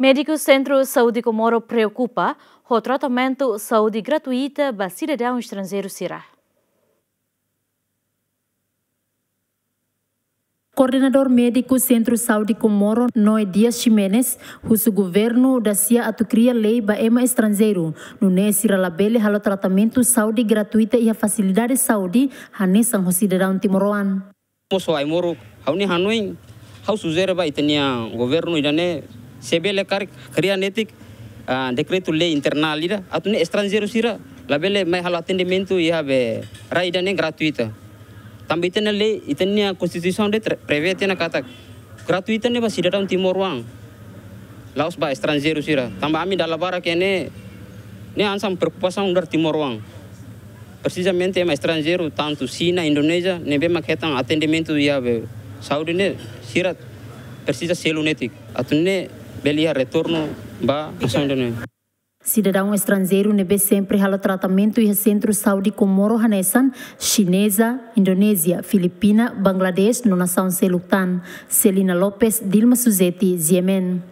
Médico Centro Saúde Comoro preocupa o tratamento saúde gratuita para cidadão estrangeiro será. Coordenador médico Centro Saúde Comoro, Noé Dias Ximenes, o governo da CIA atucria lei para ema estrangeiro. No nesse ralabele halo tratamento saúde gratuita e a facilidade saúde hanesan o cidadão timoroan. Moço aí moro, hauni hanui, hau suzera ba itania governo idane sebele kar kriya netik uh, dekreto le internal ida atune estranjero sira labele mai hal atendimento ia be raida ne gratuita tambita ne le itene konstitusion de prevete na katak gratuita ne basida timor wang laos ba estranjero sira tamba ami dalabara kene ya ne ansam perkupasan under timor wang precisamente ma estrangeiro tanto Sina Indonesia, nebe maketan atendimento ia be Saudi ne sirat precisa selunetik atune belia retorno ba Cidadão estrangeiro nebe sempre rala tratamento e centro saúde com moro hanesan, chinesa, Indonésia, Filipina, Bangladesh, no nação Selutan. Celina Lopes, Dilma Suzetti, Ziemen.